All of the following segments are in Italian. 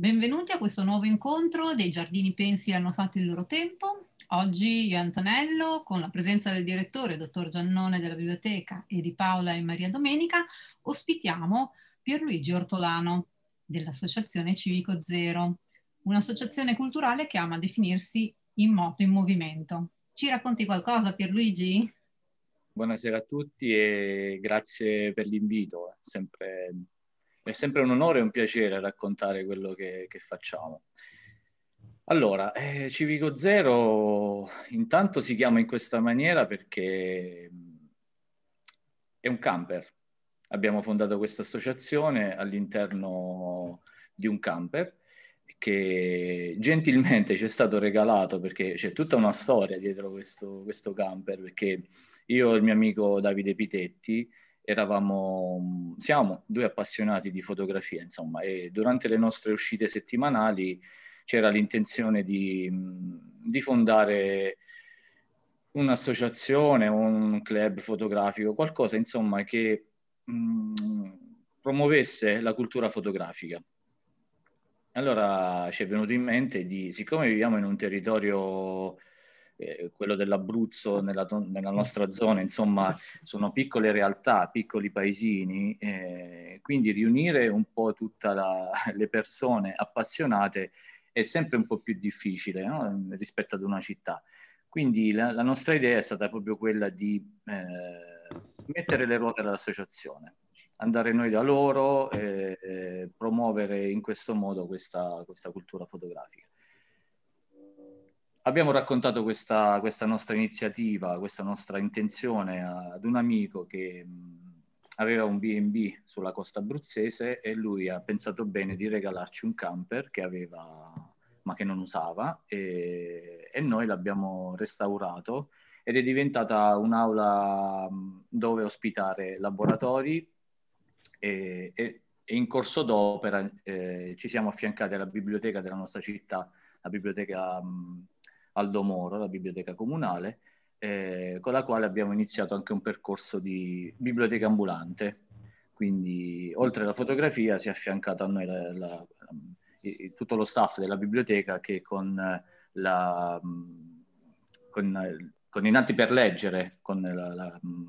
Benvenuti a questo nuovo incontro dei Giardini Pensi hanno fatto il loro tempo. Oggi io e Antonello, con la presenza del direttore, dottor Giannone della biblioteca e di Paola e Maria Domenica, ospitiamo Pierluigi Ortolano dell'Associazione Civico Zero, un'associazione culturale che ama definirsi in moto, in movimento. Ci racconti qualcosa Pierluigi? Buonasera a tutti e grazie per l'invito, sempre è sempre un onore e un piacere raccontare quello che, che facciamo. Allora, eh, Civico Zero intanto si chiama in questa maniera perché mm, è un camper. Abbiamo fondato questa associazione all'interno di un camper che gentilmente ci è stato regalato perché c'è tutta una storia dietro questo, questo camper perché io e il mio amico Davide Pitetti eravamo, mm, siamo due appassionati di fotografia, insomma, e durante le nostre uscite settimanali c'era l'intenzione di, mm, di fondare un'associazione, un club fotografico, qualcosa insomma che mh, mm, promuovesse la cultura fotografica. Allora ci è venuto in mente di, siccome viviamo in un territorio quello dell'Abruzzo ah. nella, nella, nostra zona, insomma sono piccole realtà, piccoli paesini, eh, quindi riunire un po' tutte le persone appassionate è sempre un po' più difficile no? rispetto ad una città. Quindi la, la, nostra idea è stata proprio quella di eh, mettere le ruote all'associazione andare noi da loro e, eh, e eh, promuovere in questo modo questa, questa cultura fotografica abbiamo raccontato questa, questa, nostra iniziativa, questa nostra intenzione ad un amico che aveva un B&B sulla costa abruzzese e lui ha pensato bene di regalarci un camper che aveva ma che non usava e, e noi l'abbiamo restaurato ed è diventata un'aula dove ospitare laboratori e, e, e in corso d'opera eh, ci siamo affiancati alla biblioteca della nostra città, la biblioteca mh, Aldo Moro, la biblioteca comunale, eh, con la quale abbiamo iniziato anche un percorso di biblioteca ambulante. Quindi oltre alla fotografia si è affiancato a noi la, la, tutto lo staff della biblioteca che con, la, mm, con, con i Nati per Leggere, con mm,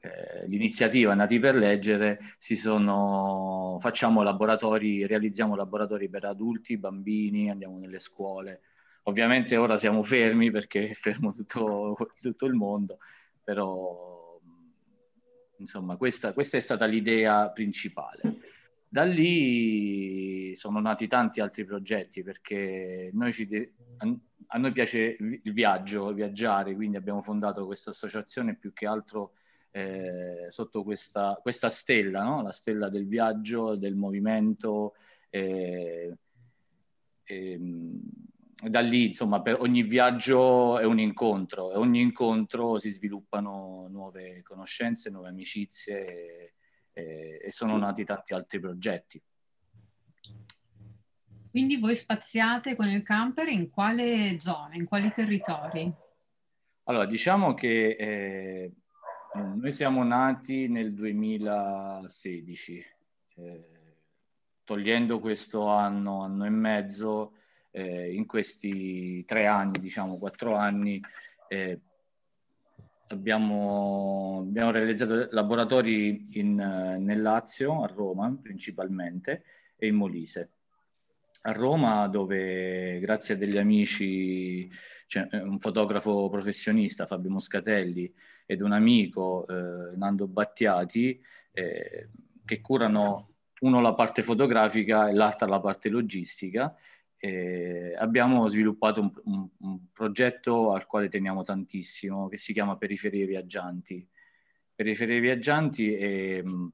eh, l'iniziativa Nati per Leggere, sono, facciamo laboratori, realizziamo laboratori per adulti, bambini, andiamo nelle scuole, Ovviamente ora siamo fermi perché è fermo tutto, tutto il mondo, però insomma questa, questa è stata l'idea principale. Da lì sono nati tanti altri progetti perché noi ci de- a noi piace il viaggio, viaggiare, quindi abbiamo fondato questa associazione più che altro eh, sotto questa, questa stella, no? la stella del viaggio, del movimento. Eh, eh, da lì, insomma, per ogni viaggio è un incontro e ogni incontro si sviluppano nuove conoscenze, nuove amicizie e, e sono nati tanti altri progetti. Quindi voi spaziate con il camper in quale zona, in quali territori? Allora, diciamo che eh, noi siamo nati nel 2016, eh, togliendo questo anno, anno e mezzo, eh, in questi tre anni, diciamo quattro anni, eh, abbiamo, abbiamo, realizzato laboratori in, eh, nel Lazio, a Roma principalmente, e in Molise. A Roma dove grazie a degli amici, cioè, un fotografo professionista, Fabio Moscatelli, ed un amico, eh, Nando Battiati, eh, che curano uno la parte fotografica e l'altra la parte logistica eh, abbiamo sviluppato un, un, un, progetto al quale teniamo tantissimo che si chiama Periferie Viaggianti. Periferie Viaggianti è, mm,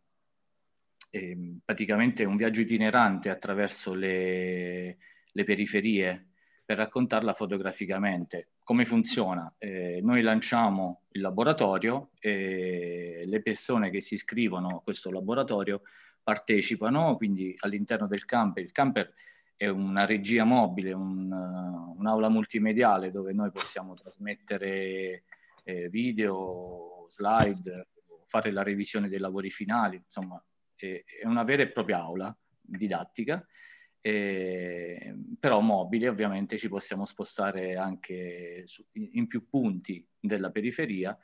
è praticamente un viaggio itinerante attraverso le, le periferie per raccontarla fotograficamente. Come funziona? Eh, noi lanciamo il laboratorio e le persone che si iscrivono a questo laboratorio partecipano, quindi all'interno del camper, il camper è una regia mobile, un, eh, un'aula multimediale dove noi possiamo trasmettere eh, video, slide, fare la revisione dei lavori finali, insomma è, è una vera e propria aula didattica, eh, però mobile ovviamente ci possiamo spostare anche su, in più punti della periferia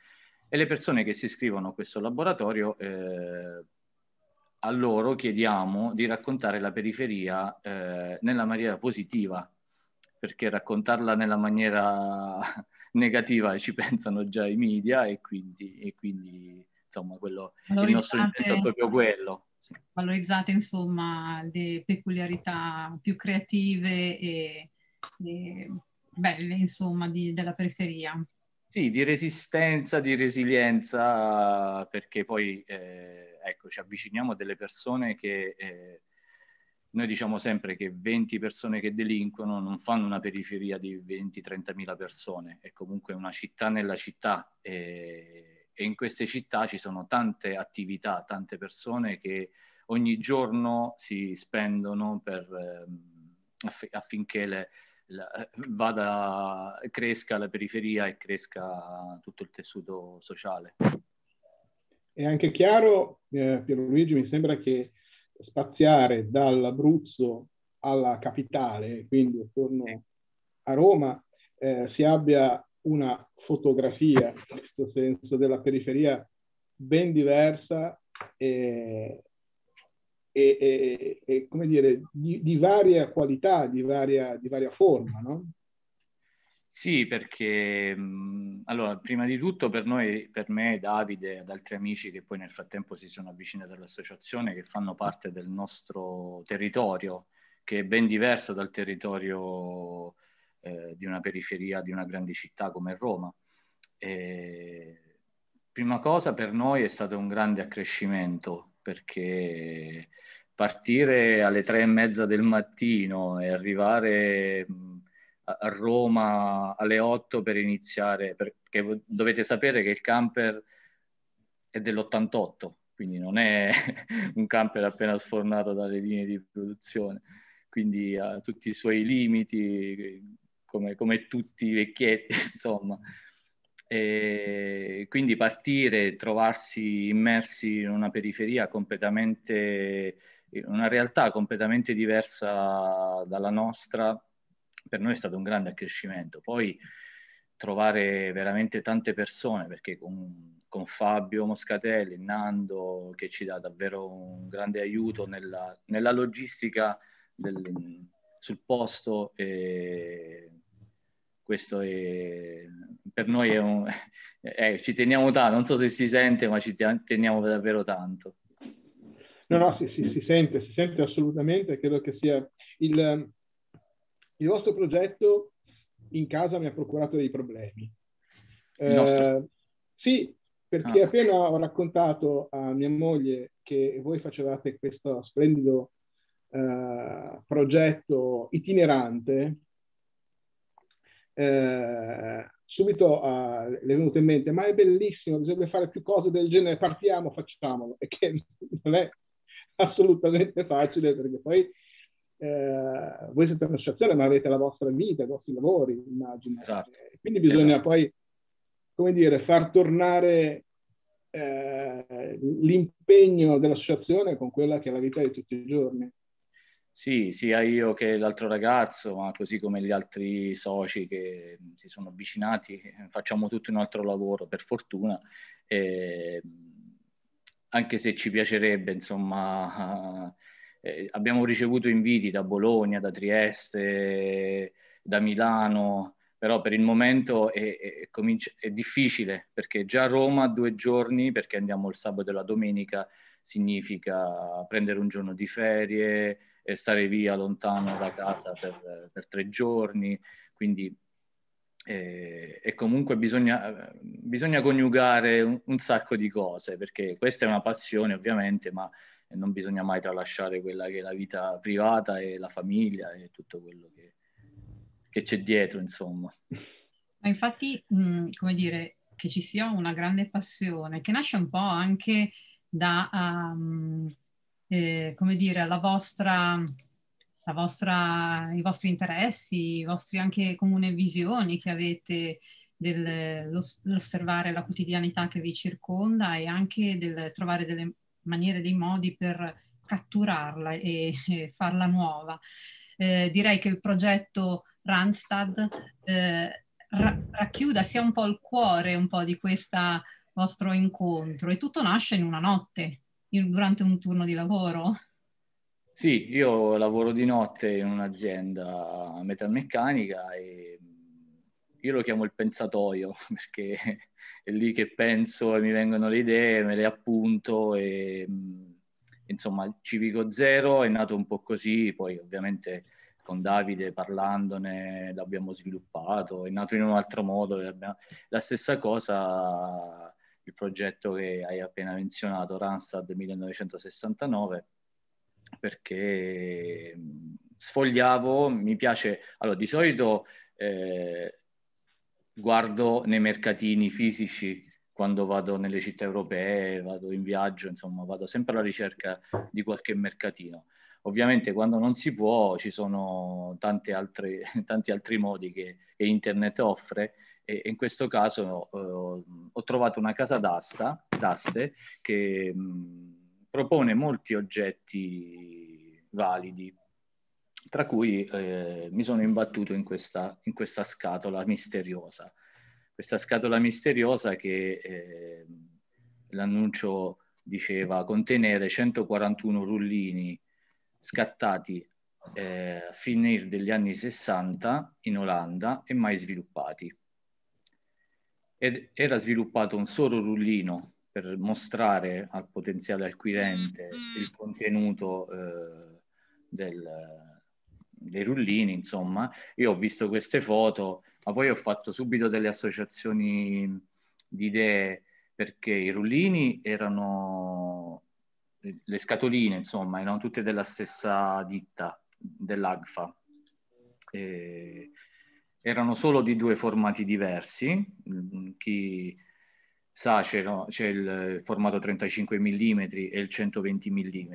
e le persone che si iscrivono a questo laboratorio eh, a loro chiediamo di raccontare la periferia eh, nella maniera positiva, perché raccontarla nella maniera negativa ci pensano già i media e quindi, e quindi insomma quello, il nostro intento è proprio quello. Valorizzate insomma le peculiarità più creative e, e belle insomma di, della periferia. Sì, di resistenza, di resilienza, perché poi eh, ecco, ci avviciniamo a delle persone che eh, noi diciamo sempre che 20 persone che delinquono non fanno una periferia di 20-30 mila persone, è comunque una città nella città eh, e in queste città ci sono tante attività, tante persone che ogni giorno si spendono per, ehm, aff- affinché le la, vada, cresca la periferia e cresca tutto il tessuto sociale. È anche chiaro, eh, Pierluigi, mi sembra che spaziare dall'Abruzzo alla capitale, quindi attorno a Roma, eh, si abbia una fotografia, in questo senso, della periferia ben diversa e, e, e, e, come dire, di, di varia qualità, di varia, di varia forma, no? Sì, perché allora, prima di tutto per noi, per me, Davide ed altri amici che poi nel frattempo si sono avvicinati all'associazione, che fanno parte del nostro territorio, che è ben diverso dal territorio eh, di una periferia di una grande città come Roma. E, prima cosa per noi è stato un grande accrescimento perché partire alle tre e mezza del mattino e arrivare a Roma alle otto per iniziare, perché dovete sapere che il camper è dell'88, quindi non è un camper appena sfornato dalle linee di produzione, quindi ha tutti i suoi limiti, come, come tutti i vecchietti, insomma. E quindi partire, trovarsi immersi in una periferia completamente, una realtà completamente diversa dalla nostra, per noi è stato un grande accrescimento. Poi trovare veramente tante persone, perché con, con Fabio Moscatelli, Nando, che ci dà davvero un grande aiuto nella, nella logistica del, sul posto. E, eh, questo è, per noi è un, eh, eh, ci teniamo tanto, non so se si sente, ma ci teniamo davvero tanto. No, no, si, si, si sente, si sente assolutamente, credo che sia il, il, vostro progetto in casa mi ha procurato dei problemi. Eh, sì, perché ah. appena ho raccontato a mia moglie che voi facevate questo splendido eh, progetto itinerante, eh, subito eh, le è venuto in mente, ma è bellissimo, bisogna fare più cose del genere, partiamo, facciamolo, e che non è assolutamente facile perché poi eh, voi siete un'associazione ma avete la vostra vita, i vostri lavori, immagino. Esatto. Eh, quindi bisogna esatto. poi, come dire, far tornare eh, l'impegno dell'associazione con quella che è la vita di tutti i giorni. Sì, sia io che l'altro ragazzo, ma così come gli altri soci che mm, si sono avvicinati, eh, facciamo tutto un altro lavoro per fortuna. E ehm, anche se ci piacerebbe, insomma, eh, abbiamo ricevuto inviti da Bologna, da Trieste, da Milano, però per il momento è, è, è, difficile perché già a Roma due giorni, perché andiamo il sabato e la domenica, significa prendere un giorno di ferie, e stare via lontano da casa per, per tre giorni, quindi e, eh, e comunque bisogna, bisogna coniugare un, un, sacco di cose, perché questa è una passione ovviamente, ma non bisogna mai tralasciare quella che è la vita privata e la famiglia e tutto quello che, che c'è dietro, insomma. Ma infatti, mh, mm, come dire, che ci sia una grande passione, che nasce un po' anche da... Um come dire, la vostra, la vostra, i vostri interessi, i vostri anche comune visioni che avete dell'osservare la quotidianità che vi circonda e anche del trovare delle maniere, dei modi per catturarla e, e farla nuova. Eh, direi che il progetto Randstad eh, ra racchiuda sia un po' il cuore un po' di questo vostro incontro e tutto nasce in una notte, durante un turno di lavoro? Sì, io lavoro di notte in un'azienda metalmeccanica e io lo chiamo il pensatoio perché è lì che penso e mi vengono le idee, me le appunto e mm, insomma il Civico Zero è nato un po' così, poi ovviamente con Davide parlandone l'abbiamo sviluppato, è nato in un altro modo, la stessa cosa il progetto che hai appena menzionato, Randstad 1969, perché sfogliavo, mi piace, allora di solito eh, guardo nei mercatini fisici quando vado nelle città europee, vado in viaggio, insomma vado sempre alla ricerca di qualche mercatino. Ovviamente quando non si può ci sono altre, tanti altri modi che, che internet offre e, in questo caso eh, ho trovato una casa d'asta, d'aste che mh, propone molti oggetti validi, tra cui eh, mi sono imbattuto in questa, in questa, scatola misteriosa. Questa scatola misteriosa che eh, l'annuncio diceva contenere 141 rullini scattati eh, a fine degli anni 60 in Olanda e mai sviluppati ed era sviluppato un solo rullino per mostrare al potenziale acquirente mm-hmm. il contenuto eh, del, dei rullini, insomma. Io ho visto queste foto, ma poi ho fatto subito delle associazioni di idee perché i rullini erano le scatoline, insomma, erano tutte della stessa ditta dell'AGFA. E erano solo di due formati diversi. Mm, chi sa c'è, no, c'è il formato 35 mm e il 120 mm.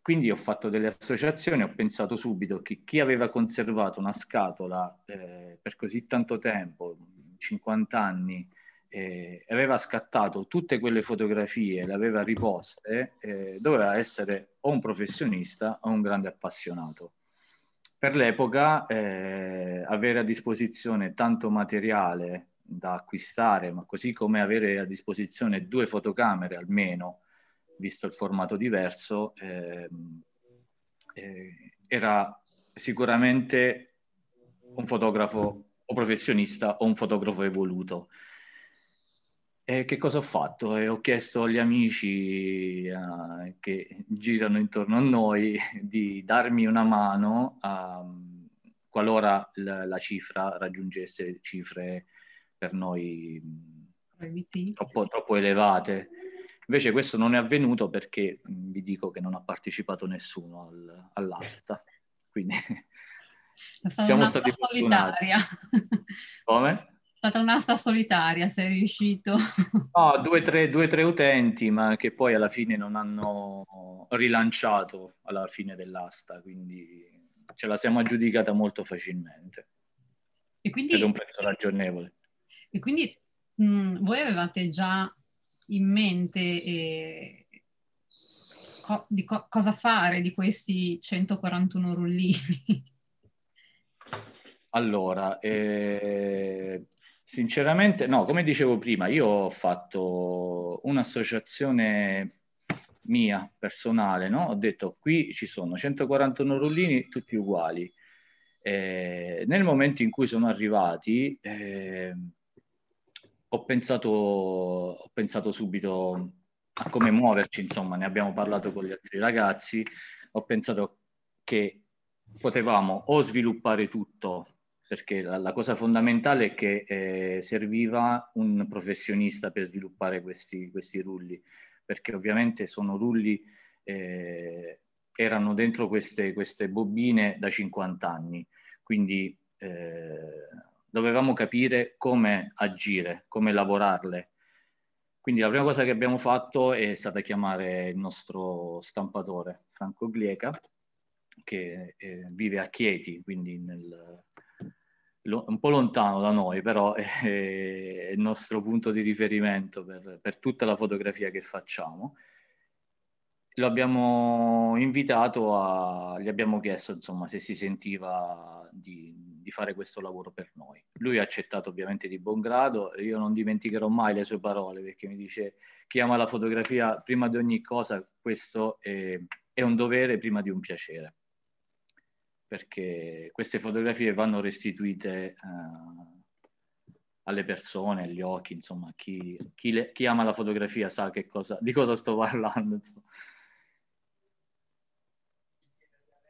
Quindi ho fatto delle associazioni, ho pensato subito che chi aveva conservato una scatola eh, per così tanto tempo, 50 anni, eh, aveva scattato tutte quelle fotografie, le aveva riposte, eh, doveva essere o un professionista o un grande appassionato per l'epoca eh, avere a disposizione tanto materiale da acquistare, ma così come avere a disposizione due fotocamere almeno, visto il formato diverso, eh, eh, era sicuramente un fotografo o professionista o un fotografo evoluto. E che cosa ho fatto? E ho chiesto agli amici uh, che girano intorno a noi di darmi una mano um, qualora la, la cifra raggiungesse cifre per noi troppo, troppo, elevate. Invece questo non è avvenuto perché vi dico che non ha partecipato nessuno al, all'asta. Quindi siamo stati fortunati. Solitaria. Come? stata un'asta solitaria, sei riuscito? No, due o tre, tre, utenti, ma che poi alla fine non hanno rilanciato alla fine dell'asta, quindi ce la siamo aggiudicata molto facilmente. E quindi... Per un prezzo ragionevole. E quindi mh, mm, voi avevate già in mente eh, co- di co- cosa fare di questi 141 rullini? Allora, eh, Sinceramente, no, come dicevo prima, io ho fatto un'associazione mia, personale, no? Ho detto qui ci sono 141 rullini, tutti uguali. Eh, nel momento in cui sono arrivati, eh, ho, pensato, ho pensato subito a come muoverci, insomma, ne abbiamo parlato con gli altri ragazzi, ho pensato che potevamo o sviluppare tutto perché la, la, cosa fondamentale è che eh, serviva un professionista per sviluppare questi, questi rulli, perché ovviamente sono rulli, eh, erano dentro queste, queste, bobine da 50 anni, quindi eh, dovevamo capire come agire, come lavorarle. Quindi la prima cosa che abbiamo fatto è stata chiamare il nostro stampatore, Franco Glieca, che eh, vive a Chieti, quindi nel, un po' lontano da noi, però è, il nostro punto di riferimento per, per tutta la fotografia che facciamo. Lo abbiamo invitato a, gli abbiamo chiesto insomma se si sentiva di, di fare questo lavoro per noi. Lui ha accettato ovviamente di buon grado, io non dimenticherò mai le sue parole perché mi dice chi ama la fotografia prima di ogni cosa, questo è, è un dovere prima di un piacere perché queste fotografie vanno restituite uh, alle persone, agli occhi, insomma, chi, chi, le, chi ama la fotografia sa cosa, di cosa sto parlando. Insomma.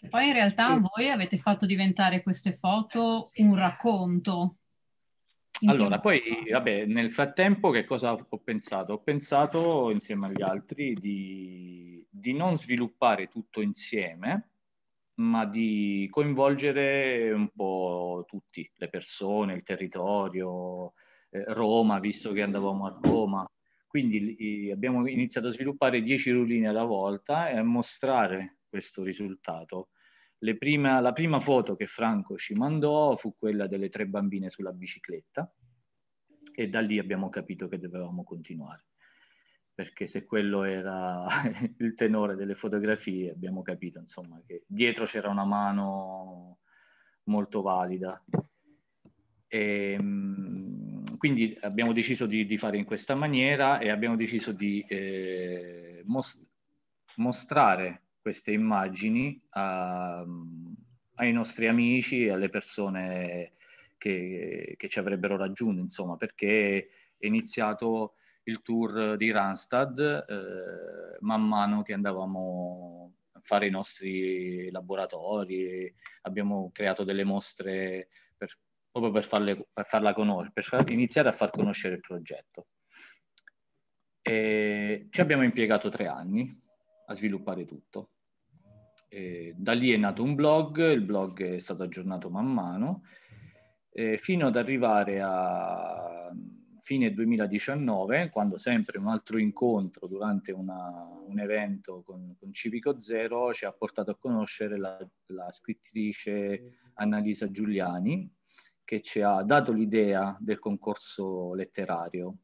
Poi in realtà voi avete fatto diventare queste foto un racconto. Allora, poi, vabbè, nel frattempo che cosa ho pensato? Ho pensato, insieme agli altri, di, di non sviluppare tutto insieme, ma di coinvolgere un po' tutti, le persone, il territorio, eh, Roma, visto che andavamo a Roma. Quindi eh, abbiamo iniziato a sviluppare 10 ruline alla volta e a mostrare questo risultato. Prima, la prima foto che Franco ci mandò fu quella delle tre bambine sulla bicicletta e da lì abbiamo capito che dovevamo continuare perché se quello era il tenore delle fotografie abbiamo capito insomma, che dietro c'era una mano molto valida. E, ehm, quindi abbiamo deciso di, di, fare in questa maniera e abbiamo deciso di eh, most mostrare queste immagini a, ai nostri amici e alle persone che, che, ci avrebbero raggiunto, insomma, perché è iniziato il tour di Randstad eh, man mano che andavamo a fare i nostri laboratori, abbiamo creato delle mostre per, proprio per, farle, per farla conoscere, per iniziare a far conoscere il progetto. E ci abbiamo impiegato tre anni a sviluppare tutto. E da lì è nato un blog, il blog è stato aggiornato man mano, eh, fino ad arrivare a fine 2019, quando sempre un altro incontro durante una, un evento con, con, Civico Zero ci ha portato a conoscere la, la scrittrice Annalisa Giuliani, che ci ha dato l'idea del concorso letterario.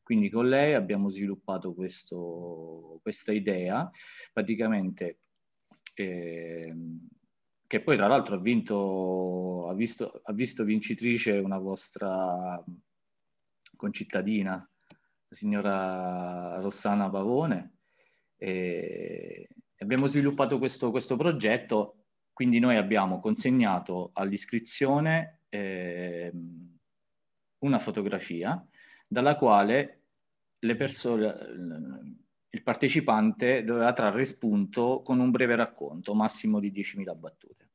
Quindi con lei abbiamo sviluppato questo, questa idea, praticamente eh, che poi tra l'altro ha vinto, ha visto, ha visto vincitrice una vostra concittadina, la signora Rossana Pavone. E abbiamo sviluppato questo, questo progetto, quindi noi abbiamo consegnato all'iscrizione eh, una fotografia dalla quale le persone, il partecipante doveva trarre spunto con un breve racconto, massimo di 10.000 battute.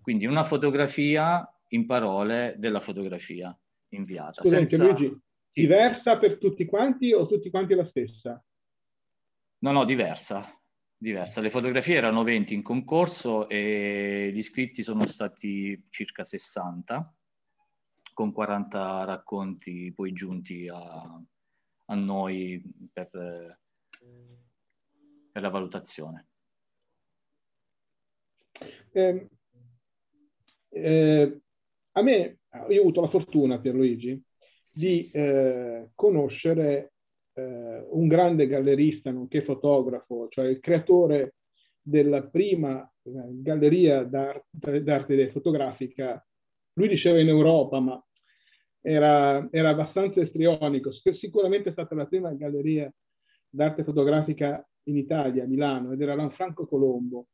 Quindi una fotografia in parole della fotografia inviata. Scusa, senza... Luigi, Diversa per tutti quanti o tutti quanti la stessa? No, no, diversa. Diversa. Le fotografie erano 20 in concorso e gli iscritti sono stati circa 60, con 40 racconti poi giunti a, a noi per, per, la valutazione. Eh, eh, a me, io ho avuto la fortuna, Pierluigi, di eh, conoscere eh, un grande gallerista, nonché fotografo, cioè il creatore della prima eh, galleria d'arte, fotografica. Lui diceva in Europa, ma era, era abbastanza estrionico. Sicuramente è stata la prima galleria d'arte fotografica in Italia, a Milano, ed era Lanfranco Colombo,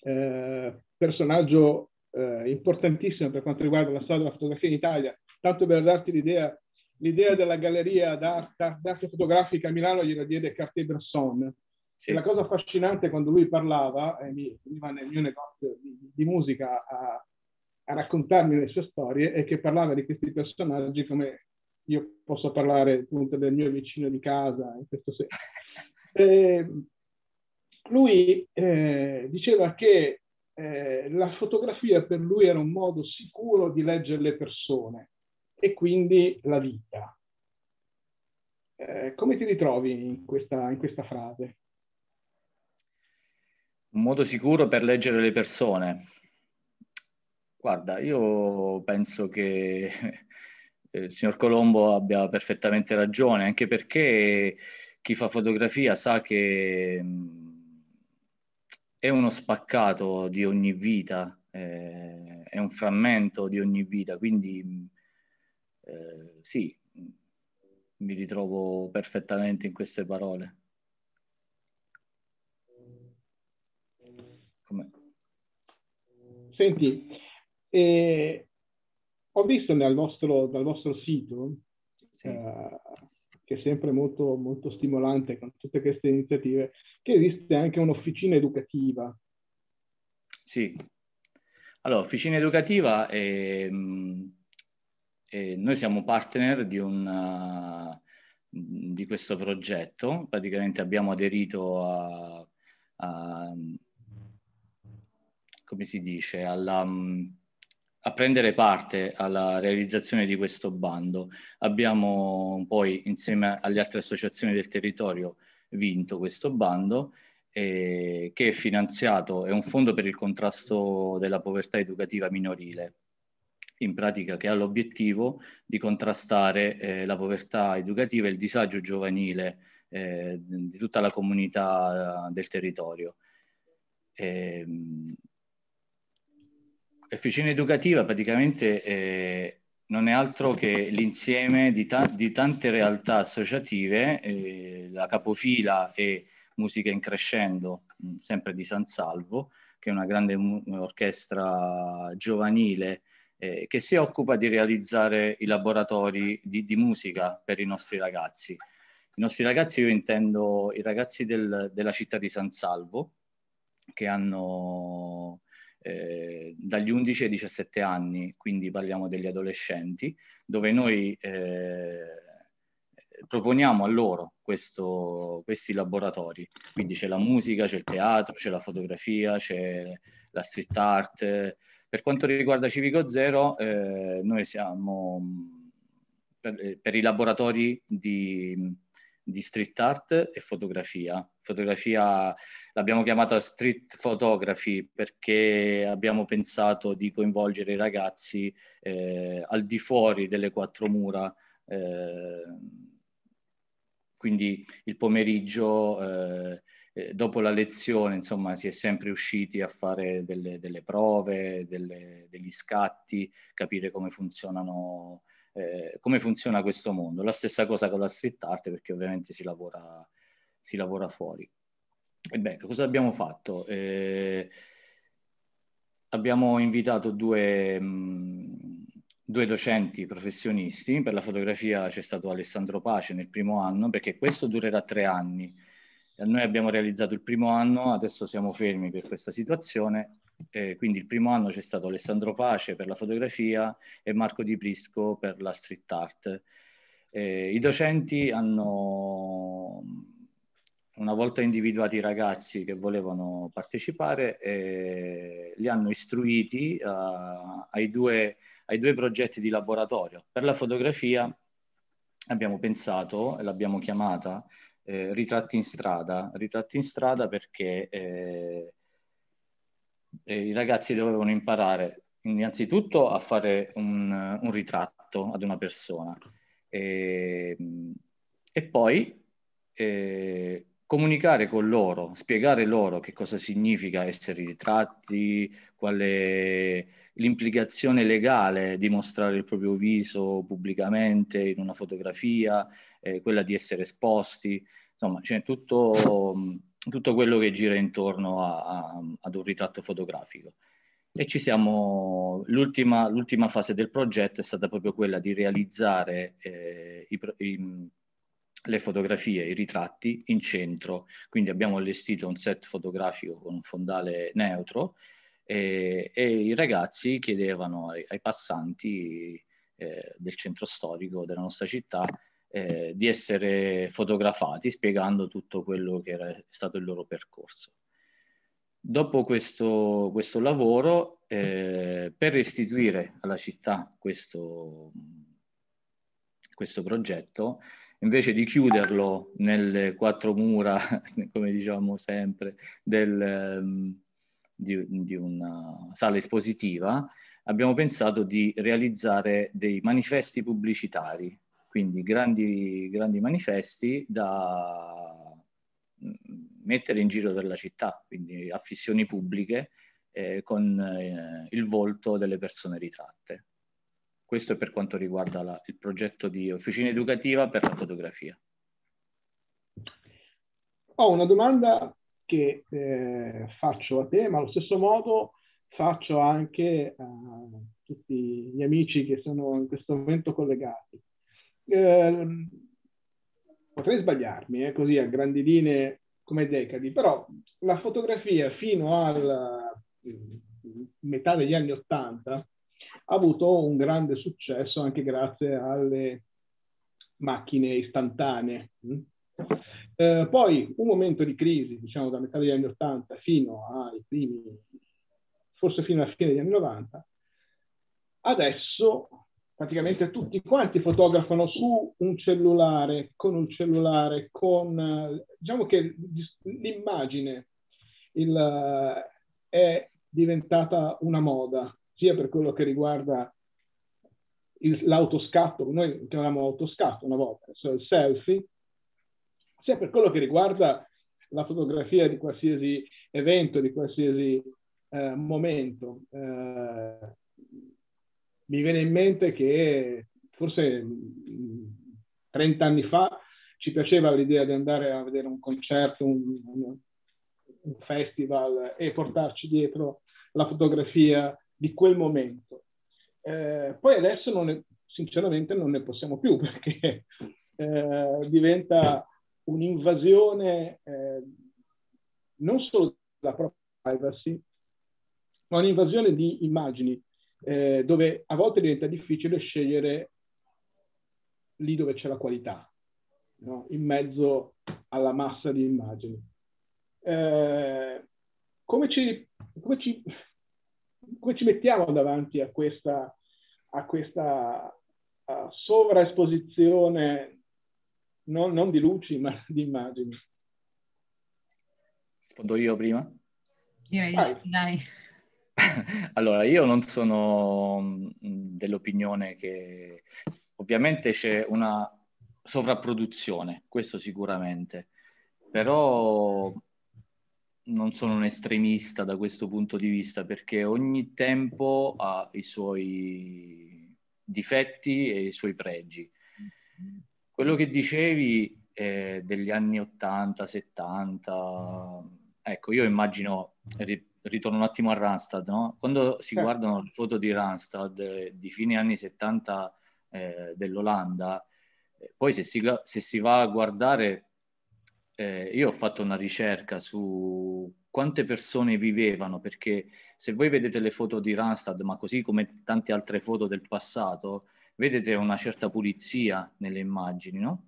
eh, personaggio eh, importantissimo per quanto riguarda la storia della fotografia in Italia, tanto per darti l'idea, l'idea della galleria d'arte, d'arte fotografica a Milano gliela diede Cartier-Bresson. Sì. La cosa affascinante quando lui parlava, e mi veniva nel mio negozio di, di musica a, a, raccontarmi le sue storie, è che parlava di questi personaggi come io posso parlare appunto del mio vicino di casa, in questo senso. Eh, lui eh, diceva che eh, la fotografia per lui era un modo sicuro di leggere le persone e quindi la vita. Eh, come ti ritrovi in questa, in questa frase? Un modo sicuro per leggere le persone. Guarda, io penso che eh, il signor Colombo abbia perfettamente ragione, anche perché chi fa fotografia sa che mm, è uno spaccato di ogni vita, eh, è un frammento di ogni vita, quindi mm, eh, sì, mi ritrovo perfettamente in queste parole. Com'è? Senti, eh, ho visto dal vostro, dal vostro sito, sì. eh, che è sempre molto, molto stimolante con tutte queste iniziative, che esiste anche un'officina educativa. Sì. Allora, officina educativa è, mh, mm, eh, noi siamo partner di, un, uh, di questo progetto, praticamente abbiamo aderito a, a come si dice, alla, mm, a prendere parte alla realizzazione di questo bando. Abbiamo poi, insieme alle altre associazioni del territorio, vinto questo bando eh, che è finanziato, è un fondo per il contrasto della povertà educativa minorile in pratica che ha l'obiettivo di contrastare eh, la povertà educativa e il disagio giovanile eh, di tutta la comunità eh, del territorio. Eh, Efficina educativa praticamente eh, non è altro che l'insieme di, ta di, tante realtà associative, eh, la capofila e Musica in Crescendo, mh, sempre di San Salvo, che è una grande orchestra giovanile eh, che si occupa di realizzare i laboratori di, di, musica per i nostri ragazzi. I nostri ragazzi, io intendo i ragazzi del, della città di San Salvo, che hanno eh, dagli 11 ai 17 anni, quindi parliamo degli adolescenti, dove noi eh, proponiamo a loro questo, questi laboratori. Quindi c'è la musica, c'è il teatro, c'è la fotografia, c'è la street art, per quanto riguarda Civico Zero, eh, noi siamo per, eh, per i laboratori di, di, street art e fotografia. Fotografia l'abbiamo chiamata street photography perché abbiamo pensato di coinvolgere i ragazzi eh, al di fuori delle quattro mura. Eh, quindi il pomeriggio eh, eh, dopo la lezione, insomma, si è sempre usciti a fare delle, delle prove, delle, degli scatti, capire come funzionano, eh, come funziona questo mondo. La stessa cosa con la street art, perché ovviamente si lavora, si lavora fuori. Ebbene, cosa abbiamo fatto? Eh, abbiamo invitato due, mh, due, docenti professionisti, per la fotografia c'è stato Alessandro Pace nel primo anno, perché questo durerà tre anni noi abbiamo realizzato il primo anno, adesso siamo fermi per questa situazione, eh, quindi il primo anno c'è stato Alessandro Pace per la fotografia e Marco Di Prisco per la street art. Eh, I docenti hanno, una volta individuati i ragazzi che volevano partecipare, eh, li hanno istruiti a, ai, due, ai due progetti di laboratorio. Per la fotografia abbiamo pensato, e l'abbiamo chiamata, eh, ritratti in strada. Ritratti in strada perché eh, eh, i ragazzi dovevano imparare innanzitutto a fare un, un ritratto ad una persona e, ehm, e poi eh, comunicare con loro, spiegare loro che cosa significa essere ritratti, qual è l'implicazione legale di mostrare il proprio viso pubblicamente in una fotografia, eh, quella di essere esposti, insomma c'è tutto, tutto quello che gira intorno a, a, ad un ritratto fotografico. E ci siamo, l'ultima, l'ultima fase del progetto è stata proprio quella di realizzare eh, i, i le fotografie, i ritratti in centro, quindi abbiamo allestito un set fotografico con un fondale neutro e, e i ragazzi chiedevano ai, ai passanti eh, del centro storico della nostra città eh, di essere fotografati spiegando tutto quello che era stato il loro percorso. Dopo questo, questo lavoro, eh, per restituire alla città questo, questo progetto, invece di chiuderlo nelle quattro mura, come diciamo sempre, del, ehm, di, di, una sala espositiva, abbiamo pensato di realizzare dei manifesti pubblicitari, quindi grandi, grandi manifesti da mm, mettere in giro per la città, quindi affissioni pubbliche eh, con eh, il volto delle persone ritratte. Questo è per quanto riguarda la, il progetto di officina educativa per la fotografia. Ho una domanda che eh, faccio a te, ma allo stesso modo faccio anche a tutti gli amici che sono in questo momento collegati. Eh, potrei sbagliarmi, eh, così a grandi linee come decadi, però la fotografia fino alla mm, metà degli anni Ottanta ha avuto un grande successo anche grazie alle macchine istantanee. Mm. Eh, poi un momento di crisi, diciamo da metà degli anni 80 fino ai primi, forse fino alla fine degli anni 90, adesso praticamente tutti quanti fotografano su un cellulare, con un cellulare, con diciamo che l'immagine il, è diventata una moda sia per quello che riguarda l'autoscatto, noi chiamiamo autoscatto una volta, cioè il selfie, sia per quello che riguarda la fotografia di qualsiasi evento, di qualsiasi eh, momento. Eh, mi viene in mente che forse 30 mm, anni fa ci piaceva l'idea di andare a vedere un concerto, un, un festival e portarci dietro la fotografia di quel momento. Eh, poi adesso non ne, sinceramente non ne possiamo più perché eh, diventa un'invasione eh, non solo della propria privacy, ma un'invasione di immagini eh, dove a volte diventa difficile scegliere lì dove c'è la qualità, no? in mezzo alla massa di immagini. Eh, come ci, come ci come ci mettiamo davanti a questa, a questa a sovraesposizione non, non, di luci ma di immagini? Rispondo io prima? Direi Vai. sì, dai. allora, io non sono mm, dell'opinione che ovviamente c'è una sovrapproduzione, questo sicuramente, però non sono un estremista da questo punto di vista perché ogni tempo ha i suoi difetti e i suoi pregi. Quello che dicevi eh, degli anni 80, 70, ecco, io immagino, ritorno un attimo a Randstad, no? quando si certo. guardano le foto di Randstad eh, di fine anni 70 eh, dell'Olanda, eh, poi se si, se si va a guardare eh, io ho fatto una ricerca su quante persone vivevano, perché se voi vedete le foto di Randstad, ma così come tante altre foto del passato, vedete una certa pulizia nelle immagini, no?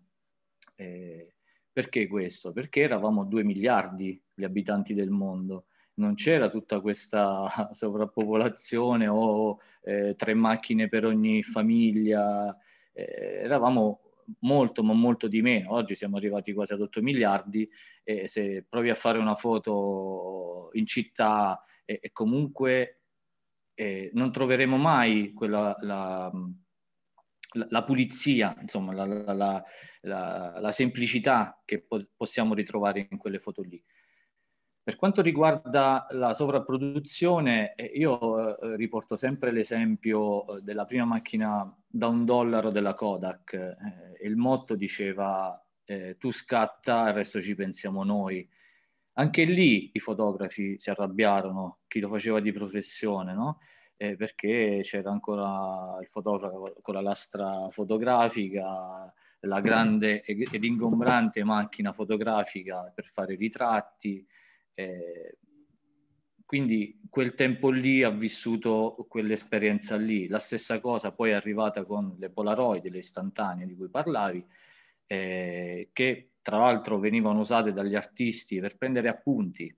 Eh, perché questo? Perché eravamo 2 miliardi gli abitanti del mondo, non c'era tutta questa sovrappopolazione o eh, tre macchine per ogni famiglia, eh, eravamo molto ma molto di meno, oggi siamo arrivati quasi ad 8 miliardi e se provi a fare una foto in città e, e comunque eh, non troveremo mai quella, la, la, la pulizia, insomma la, la semplicità che po- possiamo ritrovare in quelle foto lì. Per quanto riguarda la sovrapproduzione, eh, io eh, riporto sempre l'esempio eh, della prima macchina da un dollaro della Kodak. il motto diceva tu scatta, il resto ci pensiamo noi. Anche lì i fotografi si arrabbiarono, chi lo faceva di professione, no? perché c'era ancora il fotografo con la lastra fotografica, la grande ed ingombrante macchina fotografica per fare ritratti, eh, quindi quel tempo lì ha vissuto quell'esperienza lì. La stessa cosa poi è arrivata con le Polaroid, le istantanee di cui parlavi, eh, che tra l'altro venivano usate dagli artisti per prendere appunti.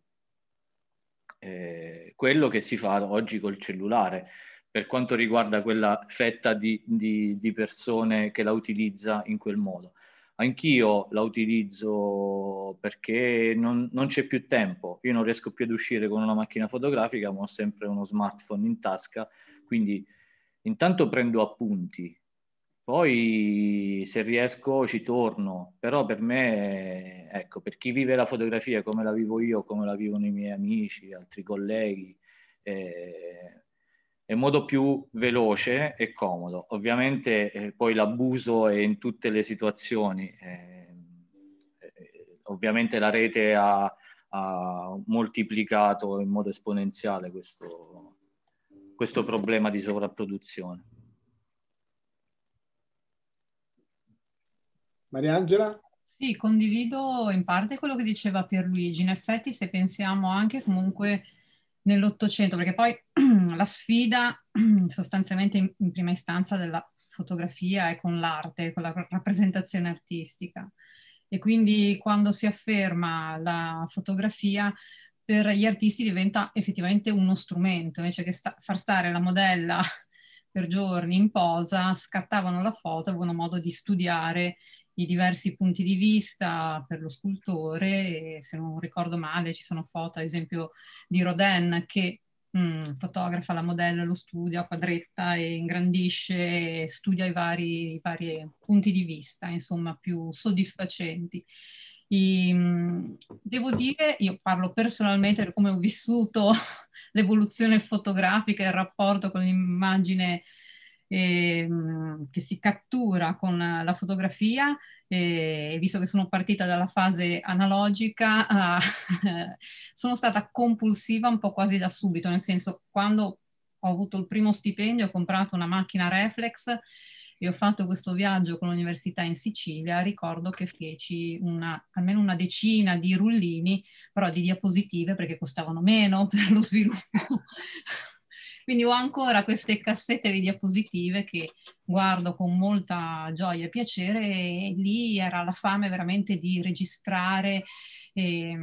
Eh, quello che si fa oggi col cellulare per quanto riguarda quella fetta di, di, di persone che la utilizza in quel modo anch'io la utilizzo perché non, non, c'è più tempo, io non riesco più ad uscire con una macchina fotografica, ma ho sempre uno smartphone in tasca, quindi intanto prendo appunti, poi se riesco ci torno, però per me, ecco, per chi vive la fotografia come la vivo io, come la vivono i miei amici, altri colleghi, eh, in modo più veloce e comodo. Ovviamente eh, poi l'abuso è in tutte le situazioni, eh, eh, ovviamente la rete ha, ha, moltiplicato in modo esponenziale questo, questo problema di sovrapproduzione. Mariangela? Sì, condivido in parte quello che diceva Pierluigi. In effetti, se pensiamo anche comunque nell'Ottocento, perché poi la sfida sostanzialmente in, in, prima istanza della fotografia è con l'arte, con la rappresentazione artistica. E quindi quando si afferma la fotografia, per gli artisti diventa effettivamente uno strumento, invece che sta far stare la modella per giorni in posa, scattavano la foto, avevano modo di studiare i diversi punti di vista per lo scultore e se non ricordo male ci sono foto ad esempio di Rodin che mh, mm, fotografa la modella, lo studia a quadretta e ingrandisce, e studia i vari, i vari, punti di vista insomma più soddisfacenti. E, mm, devo dire, io parlo personalmente di come ho vissuto l'evoluzione fotografica, e il rapporto con l'immagine ehm, che si cattura con la fotografia, eh, visto che sono partita dalla fase analogica, eh, sono stata compulsiva un po' quasi da subito, nel senso quando ho avuto il primo stipendio ho comprato una macchina reflex e ho fatto questo viaggio con l'università in Sicilia, ricordo che feci una, almeno una decina di rullini, però di diapositive perché costavano meno per lo sviluppo. Quindi ho ancora queste cassette di diapositive che guardo con molta gioia e piacere e lì era la fame veramente di registrare eh,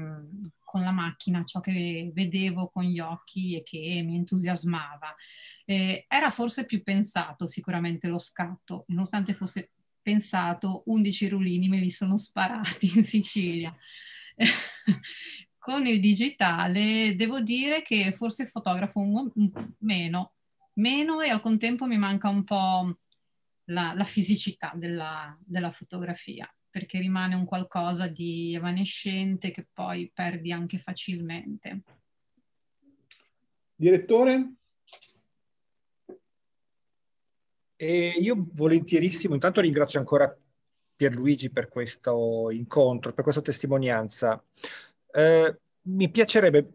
con la macchina ciò che vedevo con gli occhi e che mi entusiasmava. Eh, era forse più pensato sicuramente lo scatto, nonostante fosse pensato 11 rulini me li sono sparati in Sicilia. con il digitale devo dire che forse fotografo un, un, meno, meno e al contempo mi manca un po' la, la fisicità della, della, fotografia, perché rimane un qualcosa di evanescente che poi perdi anche facilmente. Direttore? Eh, io volentierissimo, intanto ringrazio ancora Pierluigi per questo incontro, per questa testimonianza. Eh, mi piacerebbe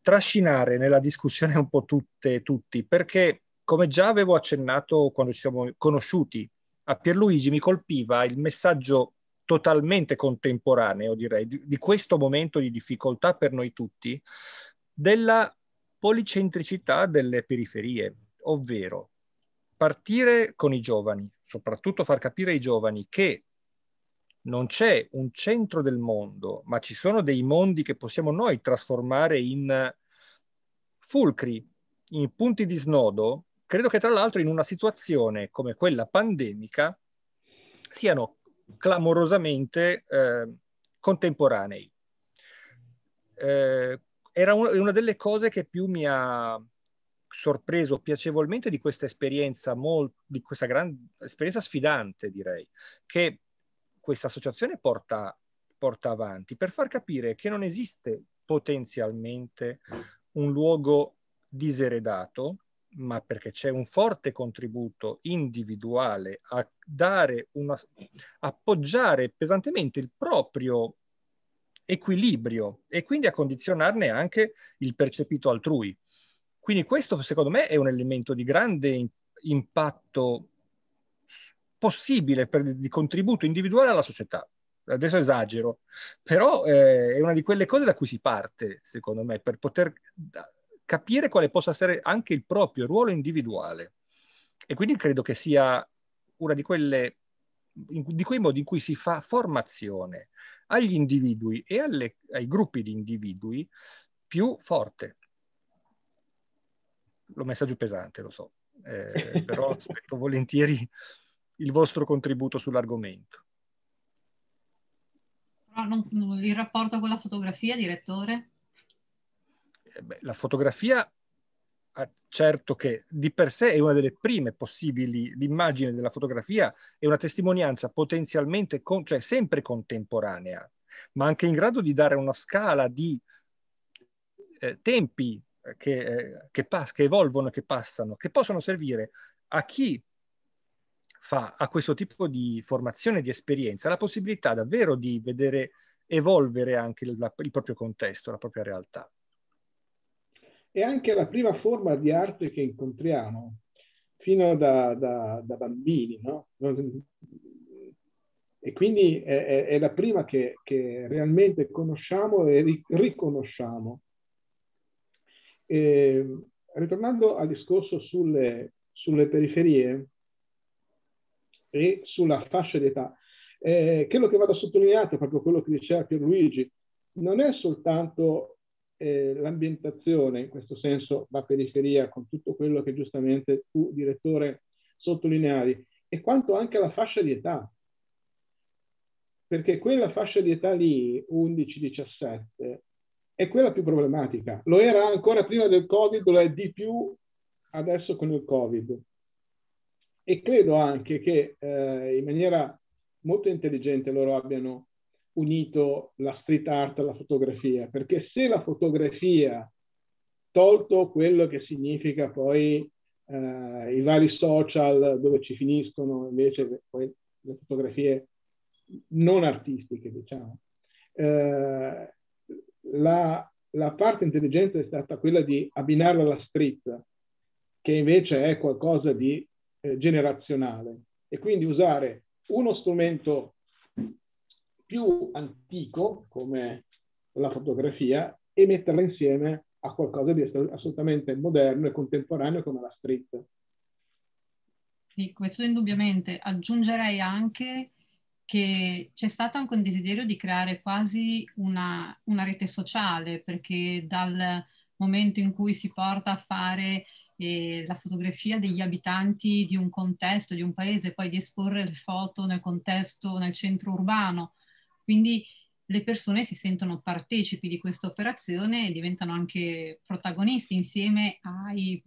trascinare nella discussione un po' tutte e tutti, perché come già avevo accennato quando ci siamo conosciuti, a Pierluigi mi colpiva il messaggio totalmente contemporaneo, direi, di, di questo momento di difficoltà per noi tutti, della policentricità delle periferie, ovvero partire con i giovani, soprattutto far capire ai giovani che non c'è un centro del mondo, ma ci sono dei mondi che possiamo noi trasformare in eh, fulcri, in punti di snodo, credo che tra l'altro in una situazione come quella pandemica siano clamorosamente eh, contemporanei. Eh, era un, una delle cose che più mi ha sorpreso piacevolmente di questa esperienza, molto, di questa grande esperienza sfidante, direi, che questa associazione porta, porta avanti per far capire che non esiste potenzialmente un luogo diseredato, ma perché c'è un forte contributo individuale a dare una, appoggiare pesantemente il proprio equilibrio e quindi a condizionarne anche il percepito altrui. Quindi questo secondo me è un elemento di grande impatto possibile per, di contributo individuale alla società. Adesso esagero, però eh, è una di quelle cose da cui si parte, secondo me, per poter capire quale possa essere anche il proprio ruolo individuale. E quindi credo che sia una di quelle di quei modi in cui si fa formazione agli individui e alle, ai gruppi di individui più forte. L'ho messa giù pesante, lo so, eh, però aspetto volentieri il vostro contributo sull'argomento. il rapporto con la fotografia, direttore? Eh beh, la fotografia, certo che di per sé è una delle prime possibili, l'immagine della fotografia è una testimonianza potenzialmente, con, cioè sempre contemporanea, ma anche in grado di dare una scala di eh, tempi che, eh, che, pas- che evolvono, che passano, che possono servire a chi fa a questo tipo di formazione, di esperienza, la possibilità davvero di vedere evolvere anche il, la, il proprio contesto, la propria realtà. È anche la prima forma di arte che incontriamo, fino da, da, da bambini, no? E quindi è, è la prima che, che, realmente conosciamo e riconosciamo. E, ritornando al discorso sulle, sulle periferie, e sulla fascia d'età. Eh, quello che vado a sottolineare è proprio quello che diceva Pierluigi, non è soltanto eh, l'ambientazione, in questo senso la periferia, con tutto quello che giustamente tu, direttore, sottolineavi, e quanto anche la fascia di età. Perché quella fascia di età lì, 11-17, è quella più problematica. Lo era ancora prima del Covid, lo è di più adesso con il Covid e credo anche che eh, in maniera molto intelligente loro abbiano unito la street art alla fotografia, perché se la fotografia, tolto quello che significa poi eh, i vari social dove ci finiscono invece poi le fotografie non artistiche, diciamo, eh, la, la parte intelligente è stata quella di abbinarla alla street, che invece è qualcosa di eh, generazionale e quindi usare uno strumento più antico come la fotografia e metterla insieme a qualcosa di assolutamente moderno e contemporaneo come la street. Sì, questo indubbiamente. Aggiungerei anche che c'è stato anche un desiderio di creare quasi una, una rete sociale, perché dal momento in cui si porta a fare eh, la fotografia degli abitanti di un contesto, di un paese, poi di esporre le foto nel contesto, nel centro urbano. Quindi le persone si sentono partecipi di questa operazione e diventano anche protagonisti insieme ai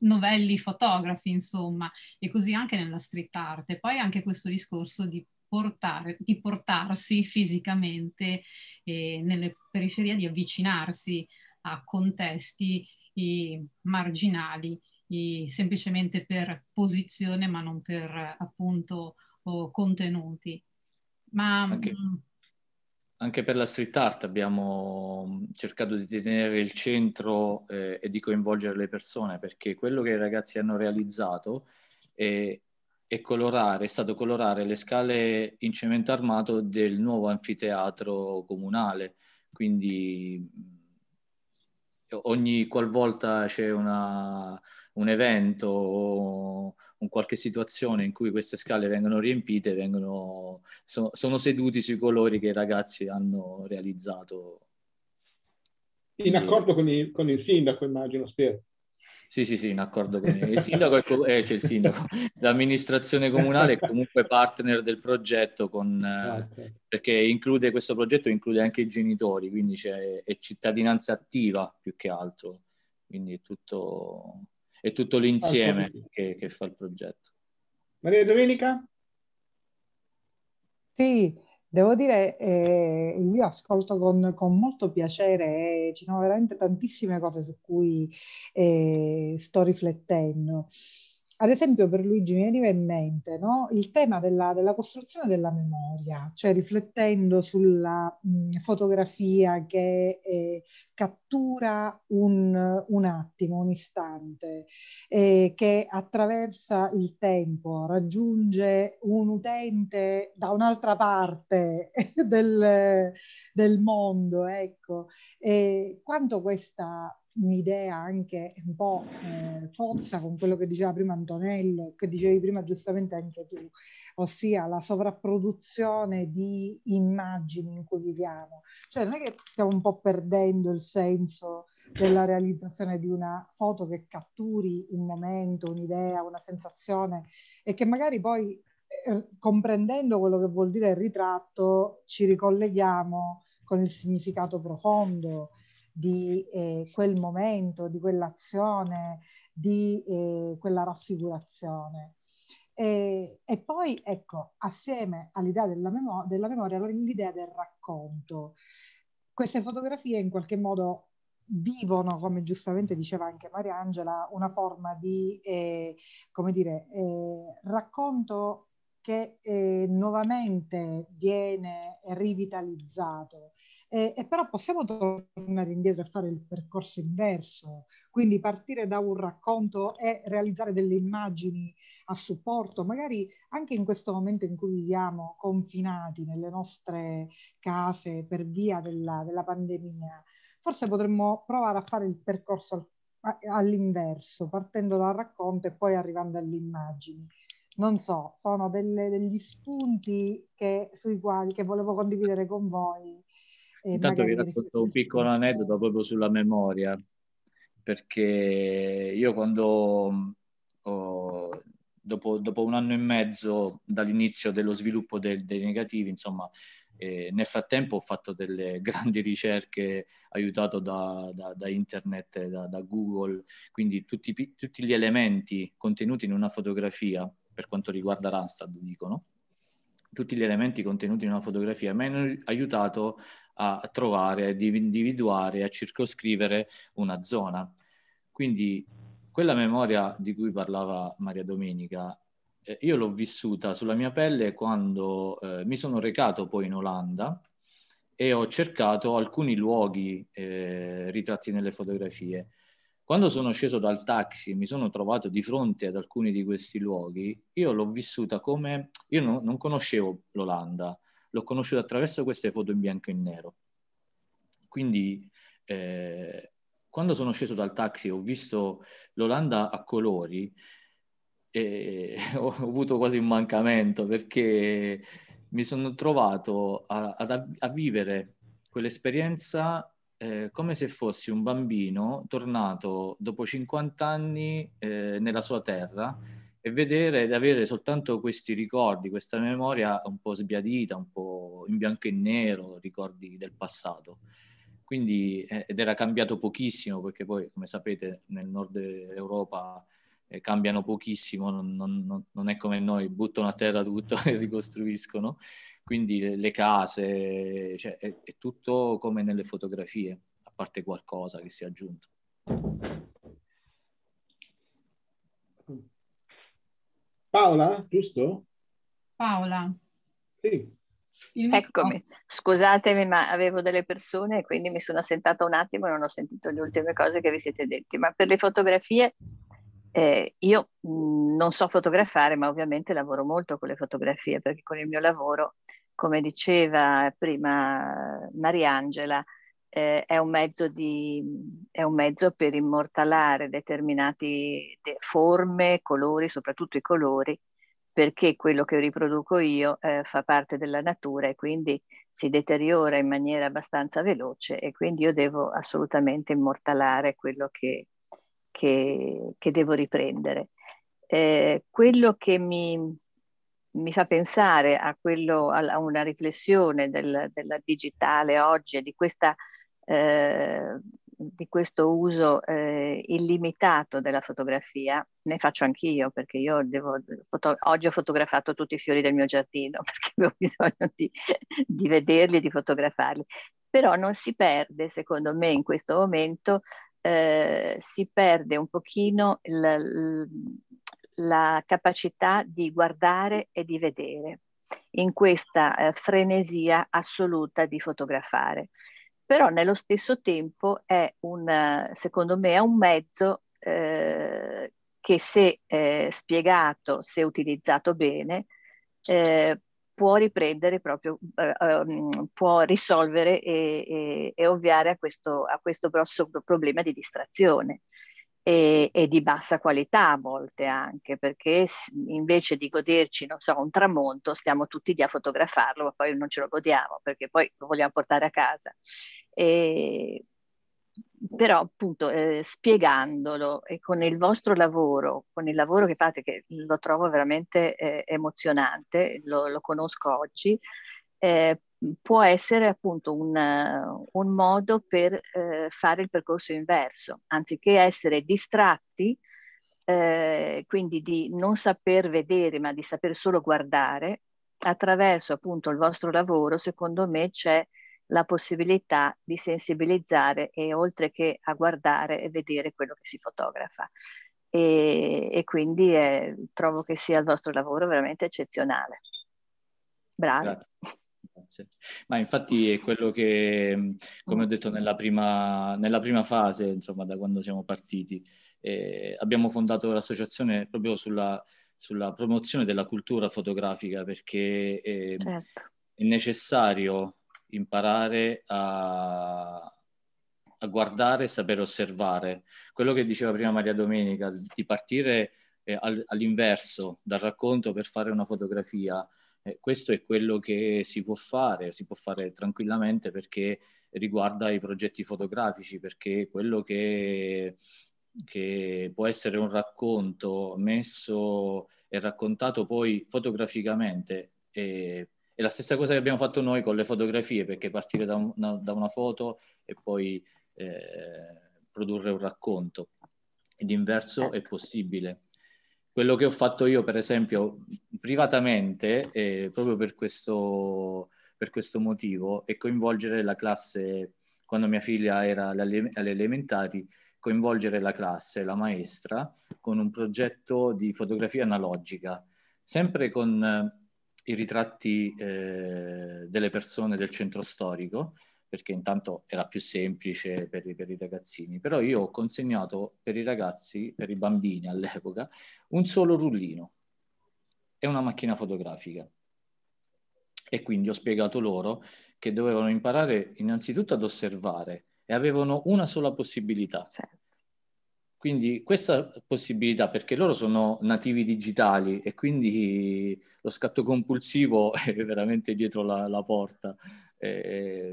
novelli fotografi, insomma, e così anche nella street art. E poi anche questo discorso di, portare, di portarsi fisicamente eh, nelle periferie, di avvicinarsi a contesti i marginali, i, semplicemente per posizione ma non per appunto oh, contenuti. Ma, anche, mm, anche, per la street art abbiamo mm, cercato di tenere il centro eh, e di coinvolgere le persone perché quello che i ragazzi hanno realizzato è, è, colorare, è stato colorare le scale in cemento armato del nuovo anfiteatro comunale. Quindi mm, ogni qualvolta c'è una, un evento o un qualche situazione in cui queste scale vengono riempite, vengono, so, sono seduti sui colori che i ragazzi hanno realizzato. In accordo con il, con il sindaco, immagino, Spier. Sì, sì, sì, in accordo con il sindaco, e co- eh, c'è il sindaco, l'amministrazione comunale è comunque partner del progetto con, eh, ah, okay. perché include, questo progetto include anche i genitori, quindi c'è, è cittadinanza attiva più che altro, quindi è tutto, è tutto l'insieme che, che fa il progetto. Maria Domenica? Sì, Devo dire, eh, io ascolto con, con molto piacere, eh, ci sono veramente tantissime cose su cui eh, sto riflettendo ad esempio per Luigi mi veniva in mente no? il tema della, della, costruzione della memoria, cioè riflettendo sulla mh, mm, fotografia che eh, cattura un, un, attimo, un istante, eh, che attraversa il tempo, raggiunge un utente da un'altra parte del, del mondo, ecco. Eh, quanto questa un'idea anche un po' eh, cozza con quello che diceva prima Antonello, che dicevi prima giustamente anche tu, ossia la sovrapproduzione di immagini in cui viviamo. Cioè non è che stiamo un po' perdendo il senso della realizzazione di una foto che catturi un momento, un'idea, una sensazione e che magari poi eh, comprendendo quello che vuol dire il ritratto ci ricolleghiamo con il significato profondo di eh, quel momento, di quell'azione, di eh, quella raffigurazione. E, eh, e, poi, ecco, assieme all'idea della, memo- della memoria, l'idea del racconto. Queste fotografie in qualche modo vivono, come giustamente diceva anche Mariangela, una forma di, eh, come dire, eh, racconto che eh, nuovamente viene rivitalizzato eh, e però possiamo tornare indietro e fare il percorso inverso, quindi partire da un racconto e realizzare delle immagini a supporto, magari anche in questo momento in cui viviamo confinati nelle nostre case per via della, della pandemia, forse potremmo provare a fare il percorso all'inverso, partendo dal racconto e poi arrivando alle immagini. Non so, sono delle, degli spunti che, sui quali che volevo condividere con voi Intanto vi racconto un piccolo aneddoto proprio sulla memoria, perché io quando, oh, dopo, dopo, un anno e mezzo dall'inizio dello sviluppo del, dei negativi, insomma, eh, nel frattempo ho fatto delle grandi ricerche aiutato da, da, da internet, da, da, Google, quindi tutti, tutti, gli elementi contenuti in una fotografia, per quanto riguarda Randstad dicono, tutti gli elementi contenuti in una fotografia mi hanno aiutato a trovare, a individuare, a circoscrivere una zona. Quindi quella memoria di cui parlava Maria Domenica, eh, io l'ho vissuta sulla mia pelle quando eh, mi sono recato poi in Olanda e ho cercato alcuni luoghi eh, ritratti nelle fotografie. Quando sono sceso dal taxi e mi sono trovato di fronte ad alcuni di questi luoghi, io l'ho vissuta come... Io no, non conoscevo l'Olanda, l'ho conosciuto attraverso queste foto in bianco e in nero. Quindi eh, quando sono sceso dal taxi e ho visto l'Olanda a colori e eh, ho avuto quasi un mancamento perché mi sono trovato a, a, a vivere quell'esperienza eh, come se fossi un bambino tornato dopo 50 anni eh, nella sua terra e vedere ed avere soltanto questi ricordi, questa memoria un po' sbiadita, un po' in bianco e nero, ricordi del passato. Quindi, eh, ed era cambiato pochissimo, perché poi, come sapete, nel nord Europa eh, cambiano pochissimo, non, non, non, è come noi, buttano a terra tutto e ricostruiscono. Quindi le, le case, cioè, è, è tutto come nelle fotografie, a parte qualcosa che si è aggiunto. Paola, giusto? Paola. Sì. Eccomi, scusatemi ma avevo delle persone e quindi mi sono sentata un attimo e non ho sentito le ultime cose che vi siete detti, ma per le fotografie eh, io mh, mm, non so fotografare ma ovviamente lavoro molto con le fotografie perché con il mio lavoro, come diceva prima Mariangela, eh, è, un mezzo di, è un mezzo per immortalare determinate forme, colori, soprattutto i colori, perché quello che riproduco io eh, fa parte della natura e quindi si deteriora in maniera abbastanza veloce e quindi io devo assolutamente immortalare quello che, che, che devo riprendere. Eh, quello che mi, mi fa pensare a, quello, a una riflessione del, della digitale oggi e di questa eh, di questo uso eh, illimitato della fotografia, ne faccio anch'io perché io devo, foto, oggi ho fotografato tutti i fiori del mio giardino perché avevo bisogno di, di vederli e di fotografarli, però non si perde secondo me in questo momento, eh, si perde un pochino la, la capacità di guardare e di vedere in questa eh, frenesia assoluta di fotografare però nello stesso tempo è un, secondo me, è un mezzo eh, che se eh, spiegato, se utilizzato bene, eh, può riprendere proprio, eh, ehm, può risolvere e, e, e ovviare a questo, a questo grosso problema di distrazione e, e, di bassa qualità a volte anche, perché invece di goderci, non so, un tramonto, stiamo tutti lì a fotografarlo, ma poi non ce lo godiamo, perché poi lo vogliamo portare a casa. E, però appunto eh, spiegandolo e con il vostro lavoro, con il lavoro che fate, che lo trovo veramente eh, emozionante, lo, lo conosco oggi, eh, può essere appunto un, un modo per eh, fare il percorso inverso, anziché essere distratti, eh, quindi di non saper vedere ma di saper solo guardare, attraverso appunto il vostro lavoro, secondo me c'è la possibilità di sensibilizzare e oltre che a guardare e vedere quello che si fotografa. E, e quindi eh, trovo che sia il vostro lavoro veramente eccezionale. Bravo. Grazie grazie. Ma infatti è quello che, mm, come ho detto nella prima, nella prima fase, insomma, da quando siamo partiti, eh, abbiamo fondato l'associazione proprio sulla, sulla, promozione della cultura fotografica perché eh, certo. è necessario imparare a, a guardare e sapere osservare. Quello che diceva prima Maria Domenica, di partire eh, all'inverso dal racconto per fare una fotografia, eh, questo è quello che si può fare, si può fare tranquillamente perché riguarda i progetti fotografici, perché quello che, che può essere un racconto messo e raccontato poi fotograficamente e, è la stessa cosa che abbiamo fatto noi con le fotografie, perché partire da, un, da una foto e poi eh, produrre un racconto. L'inverso è ecco. possibile. Quello che ho fatto io, per esempio, privatamente, eh, proprio per questo, per questo motivo, è coinvolgere la classe, quando mia figlia era alle elementari, coinvolgere la classe, la maestra, con un progetto di fotografia analogica, sempre con eh, i ritratti eh, delle persone del centro storico, perché intanto era più semplice per i, per i, ragazzini, però io ho consegnato per i ragazzi, per i bambini all'epoca, un solo rullino e una macchina fotografica. E quindi ho spiegato loro che dovevano imparare innanzitutto ad osservare e avevano una sola possibilità. Certo. Quindi questa possibilità, perché loro sono nativi digitali e quindi lo scatto compulsivo è veramente dietro la, la porta. Eh,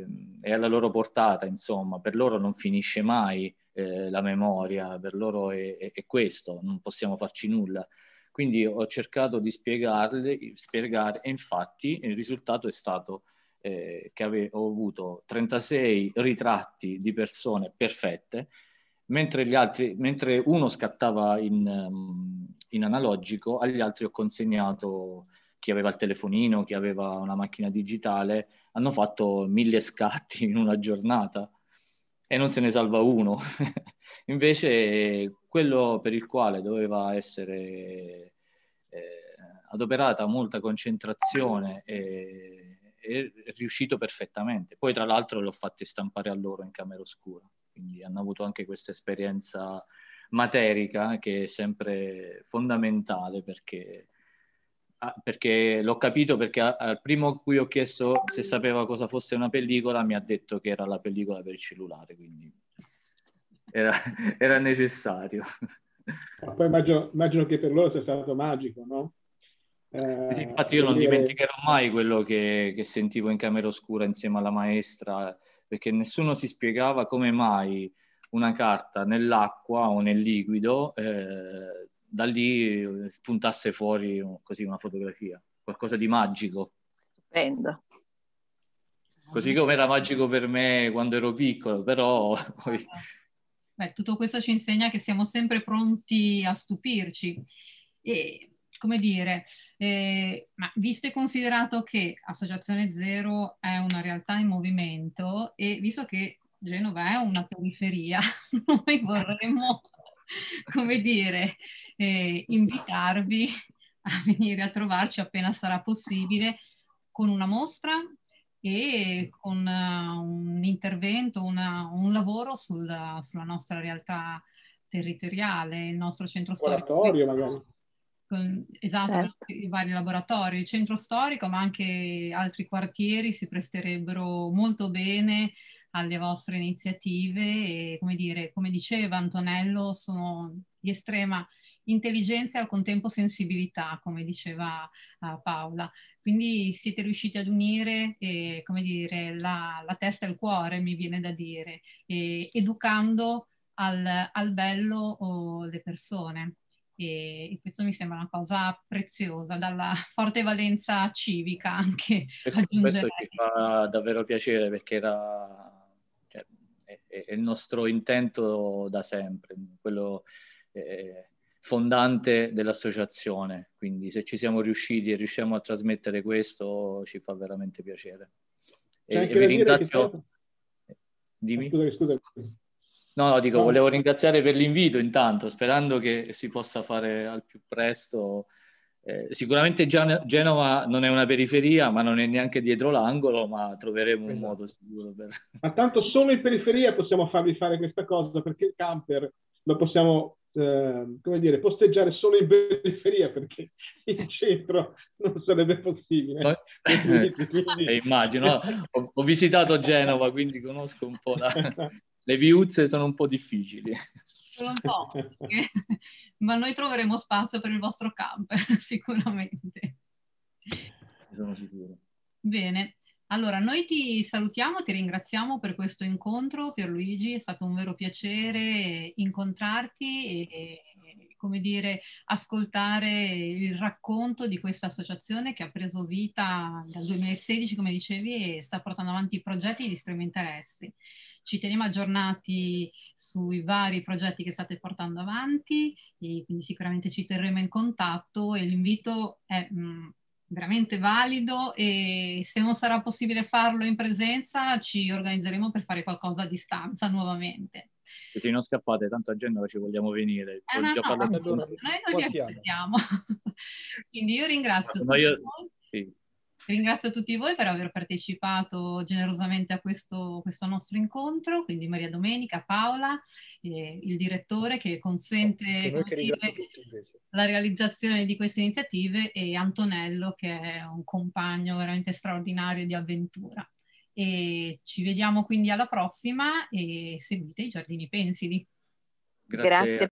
è alla loro portata, insomma, per loro non finisce mai eh, la memoria, per loro è, è, è, questo, non possiamo farci nulla. Quindi ho cercato di spiegarle, spiegare, e infatti il risultato è stato eh, che ho avuto 36 ritratti di persone perfette, mentre, gli altri, mentre uno scattava in, mm, in analogico, agli altri ho consegnato chi aveva il telefonino, chi aveva una macchina digitale, hanno fatto mille scatti in una giornata e non se ne salva uno. Invece quello per il quale doveva essere eh, adoperata molta concentrazione e, è riuscito perfettamente. Poi tra l'altro l'ho fatti stampare a loro in camera oscura, quindi hanno avuto anche questa esperienza materica che è sempre fondamentale perché Ah, perché l'ho capito perché al primo cui ho chiesto se sapeva cosa fosse una pellicola mi ha detto che era la pellicola per il cellulare, quindi era, era necessario. poi immagino, immagino, che per loro sia stato magico, no? Eh, sì, infatti io non dire... dimenticherò mai quello che, che sentivo in camera oscura insieme alla maestra, perché nessuno si spiegava come mai una carta nell'acqua o nel liquido eh, da lì eh, spuntasse fuori così una fotografia, qualcosa di magico. Stupendo. Così come era magico per me quando ero piccolo, però poi... Beh, tutto questo ci insegna che siamo sempre pronti a stupirci. E come dire, eh, ma visto e considerato che Associazione Zero è una realtà in movimento e visto che Genova è una periferia, noi vorremmo, come dire, eh, invitarvi a venire a trovarci appena sarà possibile con una mostra e con uh, un intervento, una, un lavoro sul, sulla nostra realtà territoriale, il nostro centro storico. Laboratorio magari. Con, esatto, certo. i vari laboratori, il centro storico ma anche altri quartieri si presterebbero molto bene alle vostre iniziative e come, dire, come diceva Antonello sono di estrema intelligenza e al contempo sensibilità, come diceva uh, Paola. Quindi siete riusciti ad unire, eh, come dire, la, la, testa e il cuore, mi viene da dire, eh, educando al, al bello oh, le persone. E, e questo mi sembra una cosa preziosa, dalla forte valenza civica anche. Questo, questo ci fa davvero piacere perché era cioè, è, il nostro intento da sempre, quello eh, fondante dell'associazione, quindi se ci siamo riusciti e riusciamo a trasmettere questo ci fa veramente piacere. E, e vi ringrazio. Dimmi. Scusa, scusa. No, no, dico, volevo ringraziare per l'invito intanto, sperando che si possa fare al più presto. Eh, sicuramente Gian- Genova non è una periferia, ma non è neanche dietro l'angolo, ma troveremo esatto. un modo sicuro per... Ma tanto solo in periferia possiamo farvi fare questa cosa, perché il camper lo possiamo Ehm, come dire, posteggiare solo in periferia perché in centro non sarebbe possibile. No. Eh, quindi, Eh, immagino, ho, ho, visitato Genova, quindi conosco un po' la... le viuzze sono un po' difficili. Solo un po', eh. ma noi troveremo spazio per il vostro camper sicuramente. Sono sicuro. Bene, allora, noi ti salutiamo, ti ringraziamo per questo incontro, Pierluigi, è stato un vero piacere incontrarti e, come dire, ascoltare il racconto di questa associazione che ha preso vita dal 2016, come dicevi, e sta portando avanti progetti di estremo interesse. Ci teniamo aggiornati sui vari progetti che state portando avanti, quindi sicuramente ci terremo in contatto e l'invito è... Mh, mm, veramente valido e se non sarà possibile farlo in presenza ci organizzeremo per fare qualcosa a distanza nuovamente. E se non scappate, tanto a Genova ci vogliamo venire. Eh, no, no, no, noi, noi vi aspettiamo. Quindi io ringrazio. No, io, sì. Ringrazio tutti voi per aver partecipato generosamente a questo, questo nostro incontro, quindi Maria Domenica, Paola, eh, il direttore che consente che la realizzazione di queste iniziative e Antonello che è un compagno veramente straordinario di avventura. E ci vediamo quindi alla prossima e seguite i Giardini Pensili. Grazie. Grazie.